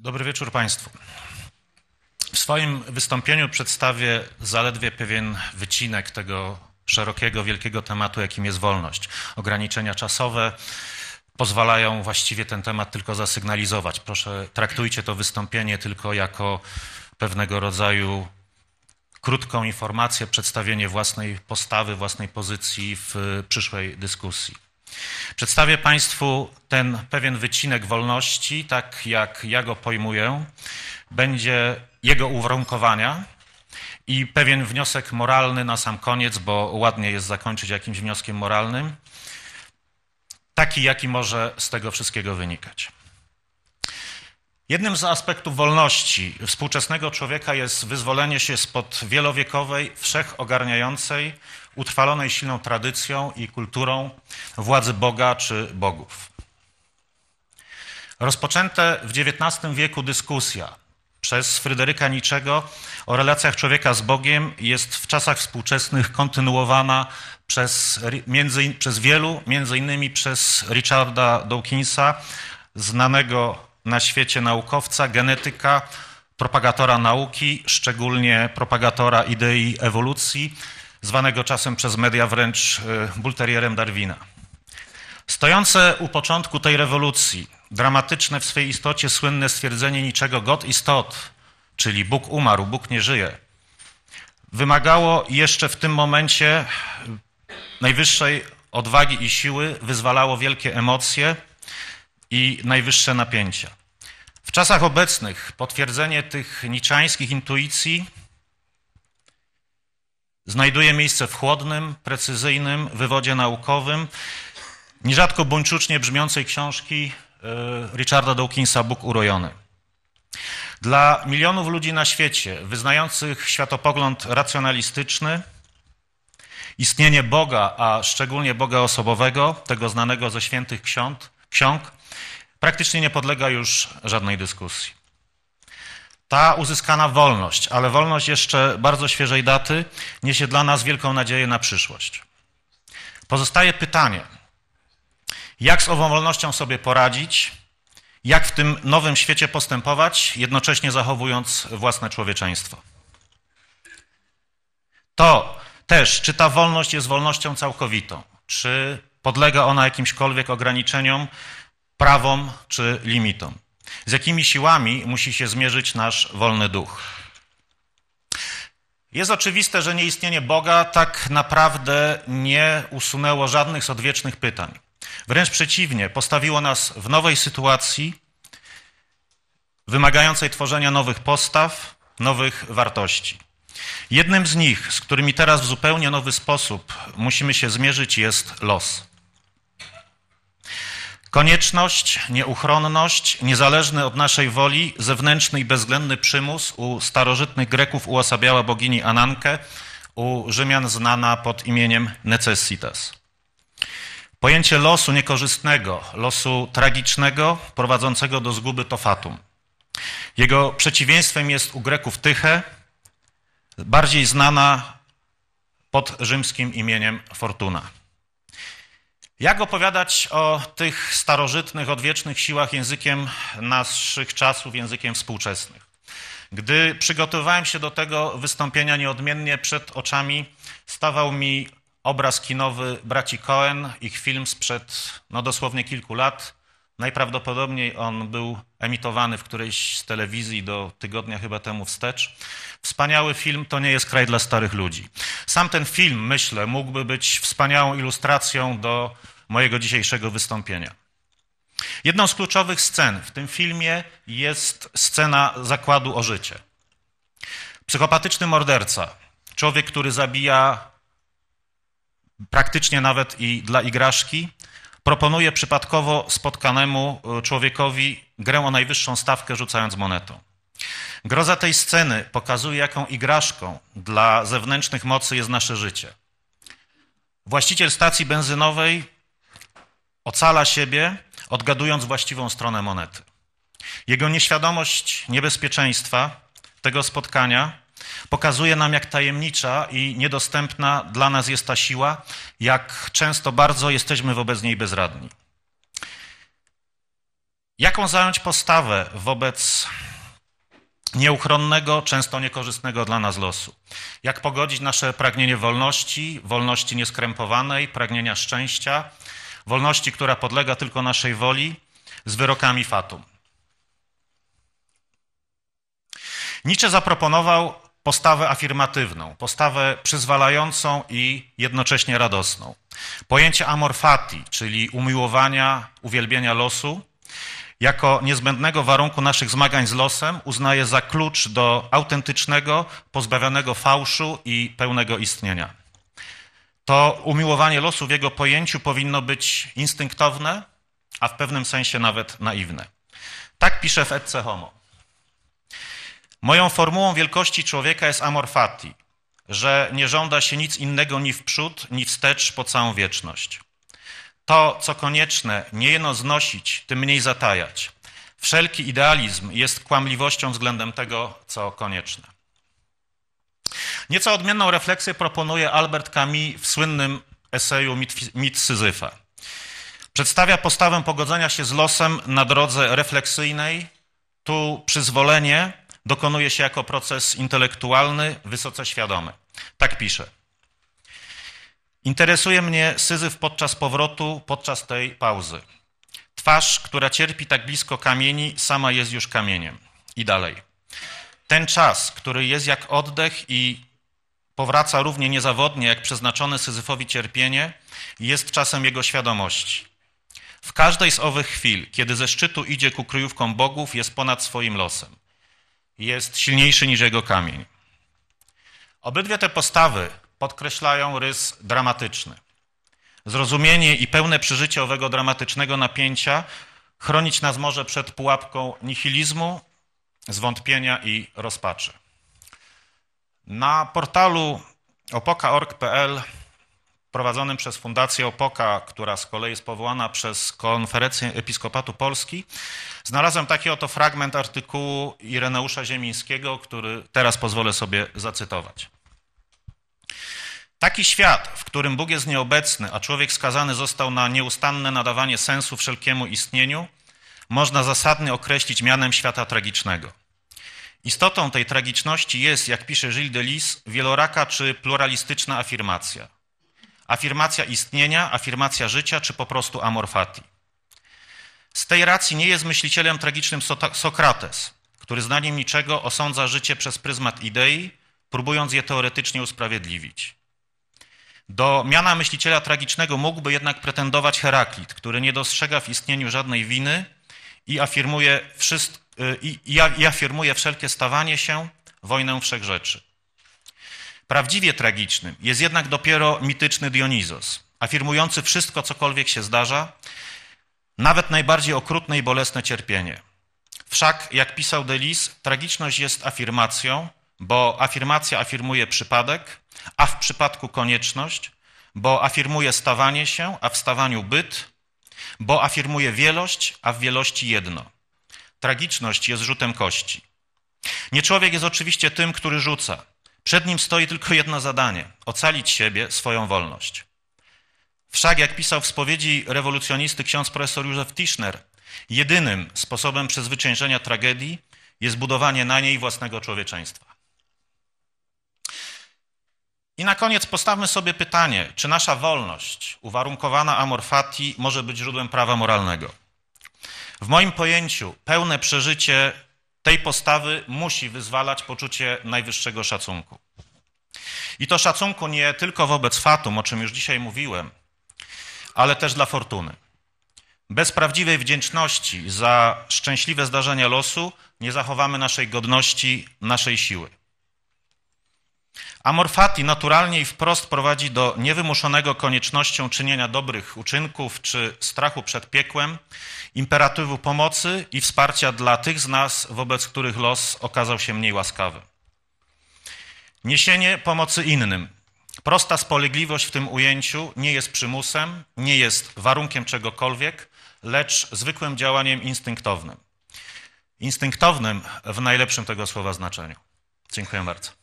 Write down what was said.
Dobry wieczór Państwu. W swoim wystąpieniu przedstawię zaledwie pewien wycinek tego szerokiego, wielkiego tematu, jakim jest wolność. Ograniczenia czasowe pozwalają właściwie ten temat tylko zasygnalizować. Proszę, traktujcie to wystąpienie tylko jako pewnego rodzaju krótką informację, przedstawienie własnej postawy, własnej pozycji w przyszłej dyskusji. Przedstawię Państwu ten pewien wycinek wolności, tak jak ja go pojmuję, będzie jego uwarunkowania i pewien wniosek moralny na sam koniec, bo ładnie jest zakończyć jakimś wnioskiem moralnym, taki jaki może z tego wszystkiego wynikać. Jednym z aspektów wolności współczesnego człowieka jest wyzwolenie się spod wielowiekowej, wszechogarniającej, utrwalonej silną tradycją i kulturą władzy Boga czy bogów. Rozpoczęte w XIX wieku dyskusja przez Fryderyka Niczego o relacjach człowieka z Bogiem jest w czasach współczesnych kontynuowana przez, między, przez wielu, między innymi przez Richarda Dawkinsa, znanego na świecie naukowca, genetyka, propagatora nauki, szczególnie propagatora idei ewolucji, zwanego czasem przez media wręcz y, bulterierem Darwina. Stojące u początku tej rewolucji, dramatyczne w swej istocie słynne stwierdzenie niczego God istot, czyli Bóg umarł, Bóg nie żyje, wymagało jeszcze w tym momencie y, najwyższej odwagi i siły, wyzwalało wielkie emocje – i najwyższe napięcia. W czasach obecnych potwierdzenie tych niczańskich intuicji znajduje miejsce w chłodnym, precyzyjnym wywodzie naukowym, nierzadko buńczucznie brzmiącej książki e, Richarda Dawkinsa Bóg urojony. Dla milionów ludzi na świecie wyznających światopogląd racjonalistyczny, istnienie Boga, a szczególnie Boga osobowego, tego znanego ze świętych ksiąg, ksiąg, praktycznie nie podlega już żadnej dyskusji. Ta uzyskana wolność, ale wolność jeszcze bardzo świeżej daty, niesie dla nas wielką nadzieję na przyszłość. Pozostaje pytanie, jak z ową wolnością sobie poradzić, jak w tym nowym świecie postępować, jednocześnie zachowując własne człowieczeństwo. To też, czy ta wolność jest wolnością całkowitą, czy podlega ona jakimśkolwiek ograniczeniom, prawom czy limitom. Z jakimi siłami musi się zmierzyć nasz wolny duch? Jest oczywiste, że nieistnienie Boga tak naprawdę nie usunęło żadnych z odwiecznych pytań. Wręcz przeciwnie, postawiło nas w nowej sytuacji, wymagającej tworzenia nowych postaw, nowych wartości. Jednym z nich, z którymi teraz w zupełnie nowy sposób musimy się zmierzyć, jest los. Konieczność, nieuchronność, niezależny od naszej woli, zewnętrzny i bezwzględny przymus u starożytnych Greków uosabiała bogini Anankę, u Rzymian znana pod imieniem necessitas. Pojęcie losu niekorzystnego, losu tragicznego, prowadzącego do zguby to fatum. Jego przeciwieństwem jest u Greków Tyche, bardziej znana pod rzymskim imieniem fortuna. Jak opowiadać o tych starożytnych, odwiecznych siłach językiem naszych czasów, językiem współczesnych? Gdy przygotowywałem się do tego wystąpienia, nieodmiennie przed oczami stawał mi obraz kinowy braci Cohen, ich film sprzed no, dosłownie kilku lat, Najprawdopodobniej on był emitowany w którejś z telewizji do tygodnia chyba temu wstecz. Wspaniały film to nie jest kraj dla starych ludzi. Sam ten film, myślę, mógłby być wspaniałą ilustracją do mojego dzisiejszego wystąpienia. Jedną z kluczowych scen w tym filmie jest scena zakładu o życie. Psychopatyczny morderca, człowiek, który zabija praktycznie nawet i dla igraszki, proponuje przypadkowo spotkanemu y, człowiekowi grę o najwyższą stawkę, rzucając monetą. Groza tej sceny pokazuje, jaką igraszką dla zewnętrznych mocy jest nasze życie. Właściciel stacji benzynowej ocala siebie, odgadując właściwą stronę monety. Jego nieświadomość niebezpieczeństwa tego spotkania Pokazuje nam, jak tajemnicza i niedostępna dla nas jest ta siła, jak często bardzo jesteśmy wobec niej bezradni. Jaką zająć postawę wobec nieuchronnego, często niekorzystnego dla nas losu? Jak pogodzić nasze pragnienie wolności, wolności nieskrępowanej, pragnienia szczęścia, wolności, która podlega tylko naszej woli, z wyrokami fatum? Nietzsche zaproponował postawę afirmatywną, postawę przyzwalającą i jednocześnie radosną. Pojęcie amor fati, czyli umiłowania, uwielbienia losu, jako niezbędnego warunku naszych zmagań z losem uznaje za klucz do autentycznego, pozbawionego fałszu i pełnego istnienia. To umiłowanie losu w jego pojęciu powinno być instynktowne, a w pewnym sensie nawet naiwne. Tak pisze w Etce Homo. Moją formułą wielkości człowieka jest amor fati, że nie żąda się nic innego ni w przód, ni wstecz po całą wieczność. To, co konieczne, nie jeno znosić, tym mniej zatajać. Wszelki idealizm jest kłamliwością względem tego, co konieczne. Nieco odmienną refleksję proponuje Albert Camus w słynnym eseju Mit, Mit Syzyfa. Przedstawia postawę pogodzenia się z losem na drodze refleksyjnej. Tu przyzwolenie dokonuje się jako proces intelektualny, wysoce świadomy. Tak pisze. Interesuje mnie Syzyf podczas powrotu, podczas tej pauzy. Twarz, która cierpi tak blisko kamieni, sama jest już kamieniem. I dalej. Ten czas, który jest jak oddech i powraca równie niezawodnie jak przeznaczone Syzyfowi cierpienie, jest czasem jego świadomości. W każdej z owych chwil, kiedy ze szczytu idzie ku kryjówkom bogów, jest ponad swoim losem jest silniejszy niż jego kamień. Obydwie te postawy podkreślają rys dramatyczny. Zrozumienie i pełne przeżycie owego dramatycznego napięcia chronić nas może przed pułapką nihilizmu, zwątpienia i rozpaczy. Na portalu opoka.org.pl prowadzonym przez Fundację Opoka, która z kolei jest powołana przez Konferencję Episkopatu Polski, znalazłem taki oto fragment artykułu Ireneusza Ziemińskiego, który teraz pozwolę sobie zacytować. Taki świat, w którym Bóg jest nieobecny, a człowiek skazany został na nieustanne nadawanie sensu wszelkiemu istnieniu, można zasadnie określić mianem świata tragicznego. Istotą tej tragiczności jest, jak pisze Gilles Lis, wieloraka czy pluralistyczna afirmacja – Afirmacja istnienia, afirmacja życia, czy po prostu amor fati. Z tej racji nie jest myślicielem tragicznym Sokrates, który zdaniem niczego osądza życie przez pryzmat idei, próbując je teoretycznie usprawiedliwić. Do miana myśliciela tragicznego mógłby jednak pretendować Heraklit, który nie dostrzega w istnieniu żadnej winy i afirmuje, wszystko, y, i, i, i afirmuje wszelkie stawanie się wojnę wszechrzeczy. Prawdziwie tragicznym jest jednak dopiero mityczny Dionizos, afirmujący wszystko, cokolwiek się zdarza, nawet najbardziej okrutne i bolesne cierpienie. Wszak, jak pisał Delis, tragiczność jest afirmacją, bo afirmacja afirmuje przypadek, a w przypadku konieczność, bo afirmuje stawanie się, a w stawaniu byt, bo afirmuje wielość, a w wielości jedno. Tragiczność jest rzutem kości. Nie człowiek jest oczywiście tym, który rzuca, przed nim stoi tylko jedno zadanie ocalić siebie, swoją wolność. Wszak, jak pisał w spowiedzi rewolucjonisty ksiądz profesor Józef Tischner, jedynym sposobem przezwyciężenia tragedii jest budowanie na niej własnego człowieczeństwa. I na koniec postawmy sobie pytanie, czy nasza wolność, uwarunkowana amor fati, może być źródłem prawa moralnego. W moim pojęciu pełne przeżycie tej postawy musi wyzwalać poczucie najwyższego szacunku. I to szacunku nie tylko wobec fatum, o czym już dzisiaj mówiłem, ale też dla fortuny. Bez prawdziwej wdzięczności za szczęśliwe zdarzenia losu nie zachowamy naszej godności, naszej siły. Amorfati naturalnie i wprost prowadzi do niewymuszonego koniecznością czynienia dobrych uczynków czy strachu przed piekłem, imperatywu pomocy i wsparcia dla tych z nas, wobec których los okazał się mniej łaskawy. Niesienie pomocy innym. Prosta spolegliwość w tym ujęciu nie jest przymusem, nie jest warunkiem czegokolwiek, lecz zwykłym działaniem instynktownym. Instynktownym w najlepszym tego słowa znaczeniu. Dziękuję bardzo.